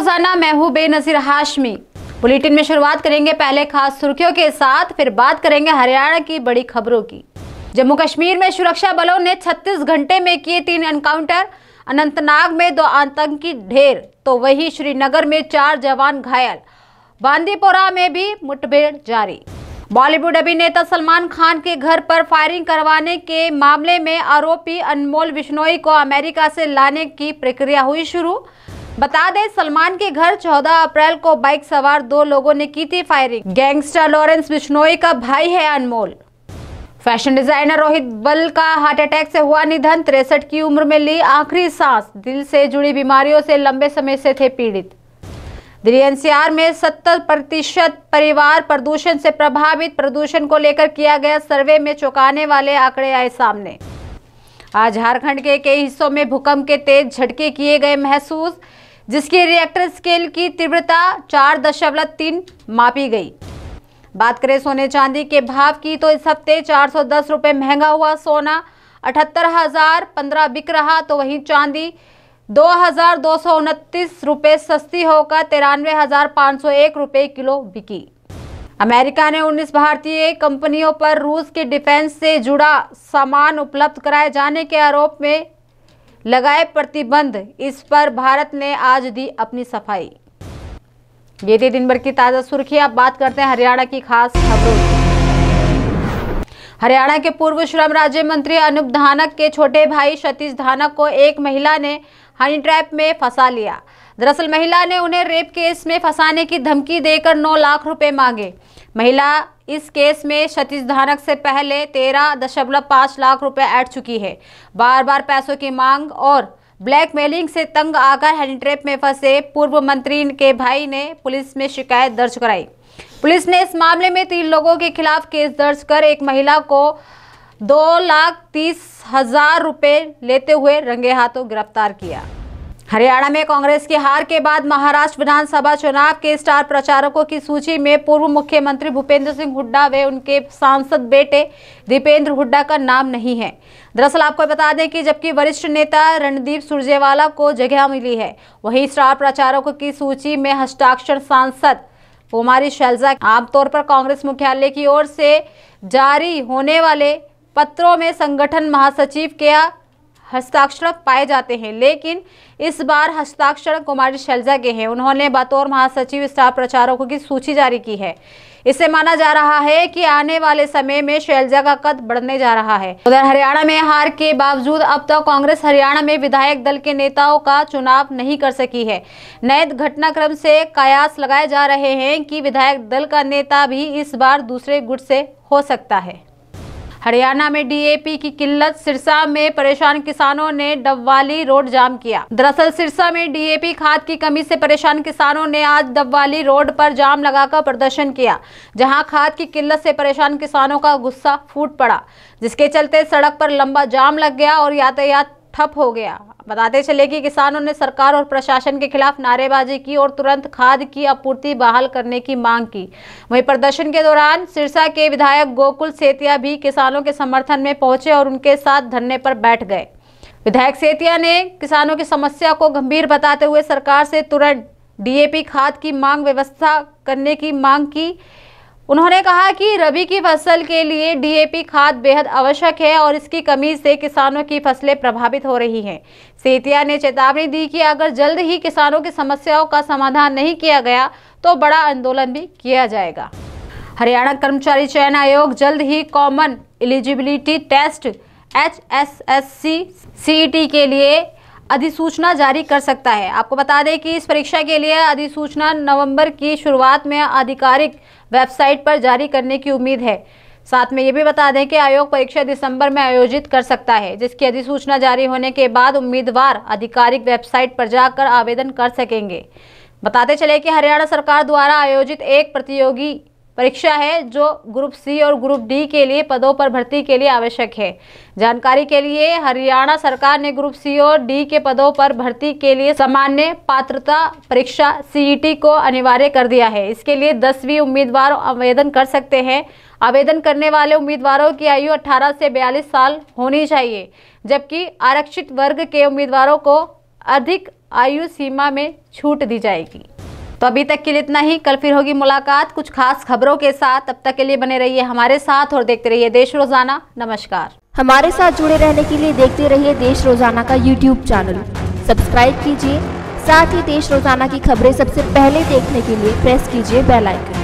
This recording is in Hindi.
रोजाना मैं हूँ बेनजीर हाशमी बुलेटिन में शुरुआत करेंगे पहले खास सुर्खियों के साथ फिर बात करेंगे हरियाणा की बड़ी खबरों की जम्मू कश्मीर में सुरक्षा बलों ने 36 घंटे में किए तीन एनकाउंटर अनंतनाग में दो आतंकी ढेर तो वहीं श्रीनगर में चार जवान घायल बांदीपोरा में भी मुठभेड़ जारी बॉलीवुड अभिनेता सलमान खान के घर पर फायरिंग करवाने के मामले में आरोपी अनमोल बिश्नोई को अमेरिका से लाने की प्रक्रिया हुई शुरू बता दें सलमान के घर 14 अप्रैल को बाइक सवार दो लोगों ने की थी फायरिंग गैंगस्टर लॉरेंस बिश्नोई का भाई है अनमोल फैशन डिजाइनर रोहित बल का हार्ट अटैक से हुआ निधन तिरसठ की उम्र में ली आखिरी सांस दिल से जुड़ी बीमारियों से लंबे समय से थे पीड़ित दिल्ली एनसीआर में 70 प्रतिशत परिवार प्रदूषण से प्रभावित प्रदूषण को लेकर किया गया सर्वे में चौंकाने वाले आंकड़े आए सामने आज झारखंड के कई हिस्सों में भूकंप के तेज झटके किए गए महसूस जिसकी रिएक्टर स्केल की तीव्रता चार दशमलव तीन मापी गई बात करें सोने चांदी के भाव की तो इस हफ्ते चार सौ दस रुपये महंगा हुआ सोना अठहत्तर हज़ार पंद्रह बिक रहा तो वहीं चांदी दो हज़ार दो सौ उनतीस रुपये सस्ती होकर तिरानवे हज़ार पाँच सौ एक रुपये किलो बिकी अमेरिका ने 19 भारतीय कंपनियों पर रूस के डिफेंस से जुड़ा सामान उपलब्ध कराए जाने के आरोप में लगाए प्रतिबंध इस पर भारत ने आज दी अपनी सफाई ये थी दिन भर की ताज़ा सुर्खी आप बात करते हैं हरियाणा की खास खबरों हरियाणा के पूर्व श्रम राज्य मंत्री अनुप धानक के छोटे भाई सतीश धानक को एक महिला ने हनी ट्रैप में फंसा लिया दरअसल महिला ने उन्हें रेप केस में फंसाने की धमकी देकर 9 लाख रुपए मांगे महिला इस केस में क्षतिज धारक से पहले तेरह दशमलव पाँच लाख रुपए ऐड चुकी है बार बार पैसों की मांग और ब्लैकमेलिंग से तंग आकर हैंडट्रेप में फंसे पूर्व मंत्री के भाई ने पुलिस में शिकायत दर्ज कराई पुलिस ने इस मामले में तीन लोगों के खिलाफ केस दर्ज कर एक महिला को दो लाख तीस हजार रुपये लेते हुए रंगे हाथों गिरफ्तार किया हरियाणा में कांग्रेस की हार के बाद महाराष्ट्र विधानसभा चुनाव के स्टार प्रचारकों की सूची में पूर्व मुख्यमंत्री भूपेंद्र सिंह हुड्डा व उनके सांसद बेटे दीपेंद्र हुड्डा का नाम नहीं है दरअसल आपको बता दें कि जबकि वरिष्ठ नेता रणदीप सुरजेवाला को जगह मिली है वहीं स्टार प्रचारकों की सूची में हस्ताक्षर सांसद कुमारी शैलजा आमतौर पर कांग्रेस मुख्यालय की ओर से जारी होने वाले पत्रों में संगठन महासचिव के हस्ताक्षर पाए जाते हैं लेकिन इस बार हस्ताक्षर कुमारी शैलजा के हैं उन्होंने बतौर महासचिव स्टार प्रचारकों की सूची जारी की है इसे माना जा रहा है कि आने वाले समय में शैलजा का कद बढ़ने जा रहा है उधर हरियाणा में हार के बावजूद अब तक तो कांग्रेस हरियाणा में विधायक दल के नेताओं का चुनाव नहीं कर सकी है नए घटनाक्रम से कयास लगाए जा रहे हैं कि विधायक दल का नेता भी इस बार दूसरे गुट से हो सकता है हरियाणा में डीएपी की किल्लत सिरसा में परेशान किसानों ने डबवाली रोड जाम किया दरअसल सिरसा में डीएपी खाद की कमी से परेशान किसानों ने आज डबवाली रोड पर जाम लगाकर प्रदर्शन किया जहां खाद की किल्लत से परेशान किसानों का गुस्सा फूट पड़ा जिसके चलते सड़क पर लंबा जाम लग गया और यातायात ठप हो गया बताते चले कि किसानों ने सरकार और प्रशासन के खिलाफ नारेबाजी की और तुरंत खाद की आपूर्ति बहाल करने की मांग की वहीं प्रदर्शन के दौरान सिरसा के विधायक गोकुल सेतिया भी किसानों के समर्थन में पहुंचे और उनके साथ धरने पर बैठ गए विधायक सेतिया ने किसानों की समस्या को गंभीर बताते हुए सरकार से तुरंत डीएपी खाद की मांग व्यवस्था करने की मांग की उन्होंने कहा कि रबी की फसल के लिए डीएपी खाद बेहद आवश्यक है और इसकी कमी से किसानों की फसलें प्रभावित हो रही हैं सेतिया ने चेतावनी दी कि अगर जल्द ही किसानों की समस्याओं का समाधान नहीं किया गया तो बड़ा आंदोलन भी किया जाएगा हरियाणा कर्मचारी चयन आयोग जल्द ही common eligibility test H S S C C T के लिए अधिसूचना जारी कर सकता है आपको बता दें कि इस परीक्षा के लिए अधिसूचना नवंबर की शुरुआत में आधिकारिक वेबसाइट पर जारी करने की उम्मीद है साथ में ये भी बता दें कि आयोग परीक्षा दिसंबर में आयोजित कर सकता है जिसकी अधिसूचना जारी होने के बाद उम्मीदवार आधिकारिक वेबसाइट पर जाकर आवेदन कर सकेंगे बताते चले कि हरियाणा सरकार द्वारा आयोजित एक प्रतियोगी परीक्षा है जो ग्रुप सी और ग्रुप डी के लिए पदों पर भर्ती के लिए आवश्यक है जानकारी के लिए हरियाणा सरकार ने ग्रुप सी और डी के पदों पर भर्ती के लिए सामान्य पात्रता परीक्षा सीईटी e को अनिवार्य कर दिया है इसके लिए दसवीं उम्मीदवार आवेदन कर सकते हैं आवेदन करने वाले उम्मीदवारों की आयु 18 से 42 साल होनी चाहिए जबकि आरक्षित वर्ग के उम्मीदवारों को अधिक आयु सीमा में छूट दी जाएगी तो अभी तक के लिए इतना ही कल फिर होगी मुलाकात कुछ खास खबरों के साथ अब तक के लिए बने रहिए हमारे साथ और देखते रहिए देश रोजाना नमस्कार हमारे साथ जुड़े रहने के लिए देखते रहिए देश रोजाना का यूट्यूब चैनल सब्सक्राइब कीजिए साथ ही देश रोजाना की खबरें सबसे पहले देखने के लिए प्रेस कीजिए बेलाइकन